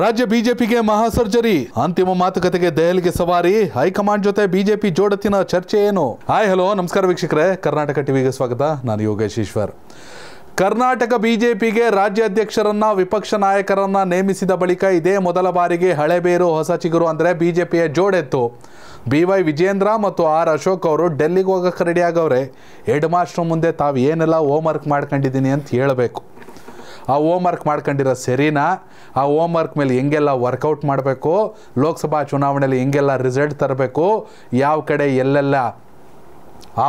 ರಾಜ್ಯ ಬಿಜೆಪಿಗೆ ಮಹಾಸರ್ಜರಿ ಅಂತಿಮ ಮಾತುಕತೆಗೆ ದೆಹಲಿಗೆ ಸವಾರಿ ಹೈಕಮಾಂಡ್ ಜೊತೆ ಬಿಜೆಪಿ ಜೋಡತ್ತಿನ ಚರ್ಚೆ ಏನು ಹಾಯ್ ಹಲೋ ನಮಸ್ಕಾರ ವೀಕ್ಷಕರೇ ಕರ್ನಾಟಕ ಟಿವಿಗೆ ಸ್ವಾಗತ ನಾನು ಯೋಗೇಶ್ ಈಶ್ವರ್ ಕರ್ನಾಟಕ ಬಿಜೆಪಿಗೆ ರಾಜ್ಯಾಧ್ಯಕ್ಷರನ್ನ ವಿಪಕ್ಷ ನಾಯಕರನ್ನ ನೇಮಿಸಿದ ಬಳಿಕ ಇದೇ ಮೊದಲ ಬಾರಿಗೆ ಹಳೆಬೇರು ಹೊಸ ಚಿಗುರು ಅಂದರೆ ಬಿಜೆಪಿಯ ಜೋಡೆತ್ತು ಬಿ ವೈ ವಿಜೇಂದ್ರ ಮತ್ತು ಆರ್ ಅಶೋಕ್ ಅವರು ಡೆಲ್ಲಿಗೆ ಹೋಗಕ್ಕೆ ರೆಡಿ ಆಗವ್ರೆ ಹೆಡ್ ಮಾಸ್ಟ್ರ ಮುಂದೆ ತಾವು ಏನೆಲ್ಲ ಹೋಮ್ ವರ್ಕ್ ಮಾಡ್ಕೊಂಡಿದ್ದೀನಿ ಅಂತ ಹೇಳಬೇಕು ಆ ಹೋಮ್ ವರ್ಕ್ ಮಾಡ್ಕೊಂಡಿರೋ ಸರಿನಾ ಆ ಹೋಮ್ ವರ್ಕ್ ಮೇಲೆ ಹೆಂಗೆಲ್ಲ ವರ್ಕೌಟ್ ಮಾಡಬೇಕು ಲೋಕಸಭಾ ಚುನಾವಣೆಯಲ್ಲಿ ಹೆಂಗೆಲ್ಲ ರಿಸಲ್ಟ್ ತರಬೇಕು ಯಾವ ಕಡೆ ಎಲ್ಲೆಲ್ಲ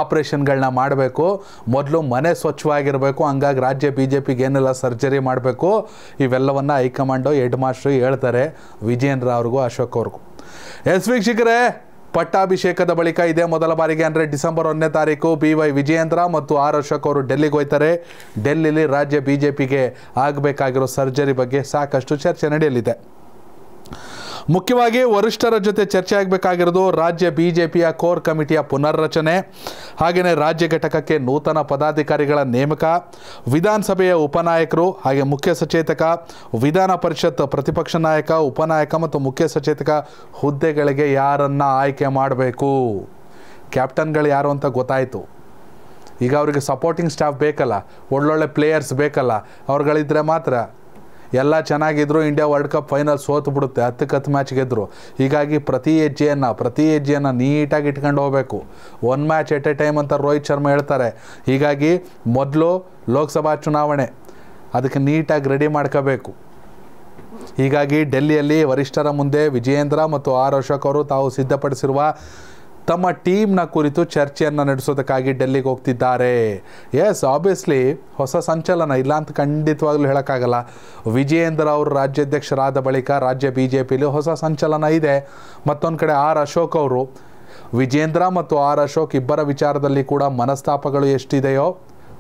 ಆಪ್ರೇಷನ್ಗಳನ್ನ ಮಾಡಬೇಕು ಮೊದಲು ಮನೆ ಸ್ವಚ್ಛವಾಗಿರಬೇಕು ಹಂಗಾಗಿ ರಾಜ್ಯ ಬಿ ಜೆ ಪಿಗೆ ಏನೆಲ್ಲ ಸರ್ಜರಿ ಮಾಡಬೇಕು ಇವೆಲ್ಲವನ್ನು ಹೈಕಮಾಂಡು ಹೆಡ್ ಮಾಸ್ಟ್ರು ಹೇಳ್ತಾರೆ ವಿಜಯೇಂದ್ರ ಅವ್ರಿಗೂ ಅಶೋಕ್ ಅವ್ರಿಗೂ ಎಸ್ ವೀಕ್ಷಕರೇ ಪಟ್ಟಾಭಿಷೇಕದ ಬಳಿಕ ಇದೇ ಮೊದಲ ಬಾರಿಗೆ ಅಂದರೆ ಡಿಸೆಂಬರ್ ಒಂದನೇ ತಾರೀಕು ಬಿ ವೈ ವಿಜಯೇಂದ್ರ ಮತ್ತು ಆರ್ ಅಶೋಕ್ ಅವರು ಡೆಲ್ಲಿಗೆ ಹೋಯ್ತಾರೆ ಡೆಲ್ಲಿಲಿ ರಾಜ್ಯ ಬಿ ಜೆ ಪಿಗೆ ಆಗಬೇಕಾಗಿರೋ ಸರ್ಜರಿ ಬಗ್ಗೆ ಸಾಕಷ್ಟು ಚರ್ಚೆ ನಡೆಯಲಿದೆ ಮುಖ್ಯವಾಗಿ ವರಿಷ್ಠರ ಜೊತೆ ಚರ್ಚೆ ಆಗಬೇಕಾಗಿರೋದು ರಾಜ್ಯ ಬಿ ಜೆ ಪಿಯ ಕೋರ್ ಕಮಿಟಿಯ ಪುನರ್ರಚನೆ ಹಾಗೆಯೇ ರಾಜ್ಯ ಘಟಕಕ್ಕೆ ನೂತನ ಪದಾಧಿಕಾರಿಗಳ ನೇಮಕ ವಿಧಾನಸಭೆಯ ಉಪನಾಯಕರು ಹಾಗೆ ಮುಖ್ಯ ಸಚೇತಕ ವಿಧಾನ ಪರಿಷತ್ ಪ್ರತಿಪಕ್ಷ ನಾಯಕ ಉಪನಾಯಕ ಮತ್ತು ಮುಖ್ಯ ಸಚೇತಕ ಹುದ್ದೆಗಳಿಗೆ ಯಾರನ್ನು ಆಯ್ಕೆ ಮಾಡಬೇಕು ಕ್ಯಾಪ್ಟನ್ಗಳು ಯಾರು ಅಂತ ಗೊತ್ತಾಯಿತು ಈಗ ಅವರಿಗೆ ಸಪೋರ್ಟಿಂಗ್ ಸ್ಟಾಫ್ ಬೇಕಲ್ಲ ಒಳ್ಳೊಳ್ಳೆ ಪ್ಲೇಯರ್ಸ್ ಬೇಕಲ್ಲ ಅವ್ರುಗಳಿದ್ರೆ ಮಾತ್ರ ಎಲ್ಲ ಚೆನ್ನಾಗಿದ್ರು ಇಂಡಿಯಾ ವರ್ಲ್ಡ್ ಕಪ್ ಫೈನಲ್ ಸೋತು ಬಿಡುತ್ತೆ ಹತ್ತಕ್ಕೆ ಹತ್ತು ಮ್ಯಾಚ್ ಗೆದ್ದರು ಹೀಗಾಗಿ ಪ್ರತಿ ಹೆಜ್ಜೆಯನ್ನು ಪ್ರತಿ ಹೆಜ್ಜೆಯನ್ನು ನೀಟಾಗಿ ಇಟ್ಕೊಂಡು ಹೋಗಬೇಕು one match at a time ಅಂತ ರೋಹಿತ್ ಶರ್ಮಾ ಹೇಳ್ತಾರೆ ಹೀಗಾಗಿ ಮೊದಲು ಲೋಕಸಭಾ ಚುನಾವಣೆ ಅದಕ್ಕೆ ನೀಟಾಗಿ ರೆಡಿ ಮಾಡ್ಕೋಬೇಕು ಹೀಗಾಗಿ ಡೆಲ್ಲಿಯಲ್ಲಿ ವರಿಷ್ಠರ ಮುಂದೆ ವಿಜಯೇಂದ್ರ ಮತ್ತು ಆರ್ ಅಶೋಕ್ ಅವರು ತಾವು ಸಿದ್ಧಪಡಿಸಿರುವ ತಮ್ಮ ಟೀಮ್ನ ಕುರಿತು ಚರ್ಚೆಯನ್ನು ನಡೆಸೋದಕ್ಕಾಗಿ ಡೆಲ್ಲಿಗೆ ಹೋಗ್ತಿದ್ದಾರೆ ಎಸ್ ಆಬ್ವಿಯಸ್ಲಿ ಹೊಸ ಸಂಚಲನ ಇಲ್ಲ ಅಂತ ಖಂಡಿತವಾಗಲೂ ಹೇಳೋಕ್ಕಾಗಲ್ಲ ವಿಜಯೇಂದ್ರ ಅವರು ರಾಜ್ಯಾಧ್ಯಕ್ಷರಾದ ಬಳಿಕ ರಾಜ್ಯ ಬಿ ಜೆ ಪಿಲಿ ಹೊಸ ಸಂಚಲನ ಇದೆ ಮತ್ತೊಂದು ಕಡೆ ಆರ್ ಅಶೋಕ್ ಅವರು ವಿಜೇಂದ್ರ ಮತ್ತು ಆರ್ ಅಶೋಕ್ ಇಬ್ಬರ ವಿಚಾರದಲ್ಲಿ ಕೂಡ ಮನಸ್ತಾಪಗಳು ಎಷ್ಟಿದೆಯೋ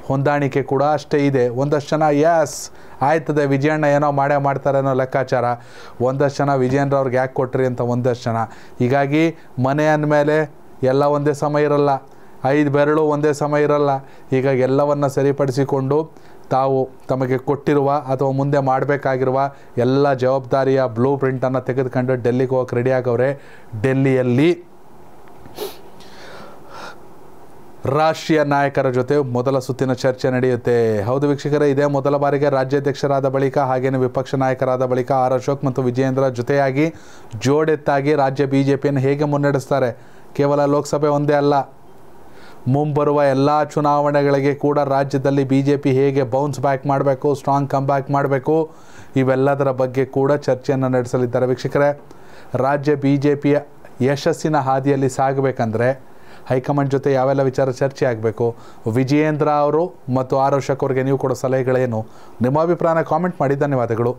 ಹೊಂದಾಣಿಕೆ ಕೂಡ ಅಷ್ಟೇ ಇದೆ ಒಂದಷ್ಟು ಜನ ಯಾಸ್ ಆಯ್ತದೆ ವಿಜಯಣ್ಣ ಏನೋ ಮಾಡೇ ಮಾಡ್ತಾರೆ ಅನ್ನೋ ಲೆಕ್ಕಾಚಾರ ಒಂದಷ್ಟು ಜನ ವಿಜಯೇಂದ್ರ ಅವ್ರಿಗೆ ಯಾಕೆ ಕೊಟ್ರಿ ಅಂತ ಒಂದಷ್ಟು ಜನ ಹೀಗಾಗಿ ಮನೆ ಅಂದಮೇಲೆ ಎಲ್ಲ ಒಂದೇ ಸಮ ಇರಲ್ಲ ಐದು ಬೆರಳು ಒಂದೇ ಸಮ ಇರಲ್ಲ ಹೀಗಾಗಿ ಎಲ್ಲವನ್ನು ಸರಿಪಡಿಸಿಕೊಂಡು ತಾವು ತಮಗೆ ಕೊಟ್ಟಿರುವ ಅಥವಾ ಮುಂದೆ ಮಾಡಬೇಕಾಗಿರುವ ಎಲ್ಲ ಜವಾಬ್ದಾರಿಯ ಬ್ಲೂ ಪ್ರಿಂಟನ್ನು ತೆಗೆದುಕೊಂಡು ಡೆಲ್ಲಿಗೆ ಹೋಗಕ್ಕೆ ರೆಡಿ ಡೆಲ್ಲಿಯಲ್ಲಿ ರಾಷ್ಟ್ರೀಯ ನಾಯಕರ ಜೊತೆ ಮೊದಲ ಸುತ್ತಿನ ಚರ್ಚೆ ನಡೆಯುತ್ತೆ ಹೌದು ವೀಕ್ಷಕರೇ ಇದೇ ಮೊದಲ ಬಾರಿಗೆ ರಾಜ್ಯಾಧ್ಯಕ್ಷರಾದ ಬಳಿಕ ಹಾಗೇನೆ ವಿಪಕ್ಷ ನಾಯಕರಾದ ಬಳಿಕ ಆರ್ ಅಶೋಕ್ ಮತ್ತು ವಿಜಯೇಂದ್ರ ಜೊತೆಯಾಗಿ ಜೋಡೆತ್ತಾಗಿ ರಾಜ್ಯ ಬಿ ಜೆ ಪಿಯನ್ನು ಹೇಗೆ ಮುನ್ನಡೆಸ್ತಾರೆ ಕೇವಲ ಲೋಕಸಭೆ ಒಂದೇ ಅಲ್ಲ ಮುಂಬರುವ ಎಲ್ಲ ಚುನಾವಣೆಗಳಿಗೆ ಕೂಡ ರಾಜ್ಯದಲ್ಲಿ ಬಿ ಜೆ ಪಿ ಹೇಗೆ ಬೌನ್ಸ್ ಬ್ಯಾಕ್ ಮಾಡಬೇಕು ಸ್ಟ್ರಾಂಗ್ ಕಮ್ ಬ್ಯಾಕ್ ಮಾಡಬೇಕು ಇವೆಲ್ಲದರ ಬಗ್ಗೆ ಕೂಡ ಚರ್ಚೆಯನ್ನು ನಡೆಸಲಿದ್ದಾರೆ ವೀಕ್ಷಕರೇ ರಾಜ್ಯ ಬಿ ಜೆ ಪಿಯ ಯಶಸ್ಸಿನ ಹಾದಿಯಲ್ಲಿ ಸಾಗಬೇಕಂದ್ರೆ ಹೈಕಮಾಂಡ್ ಜೊತೆ ಯಾವೆಲ್ಲ ವಿಚಾರ ಚರ್ಚೆ ಆಗಬೇಕು ವಿಜಯೇಂದ್ರ ಅವರು ಮತ್ತು ಆರೋಷಕ್ ಅವರಿಗೆ ನೀವು ಕೊಡೋ ಸಲಹೆಗಳೇನು ನಿಮ್ಮ ಅಭಿಪ್ರಾಯನ ಕಾಮೆಂಟ್ ಮಾಡಿ ಧನ್ಯವಾದಗಳು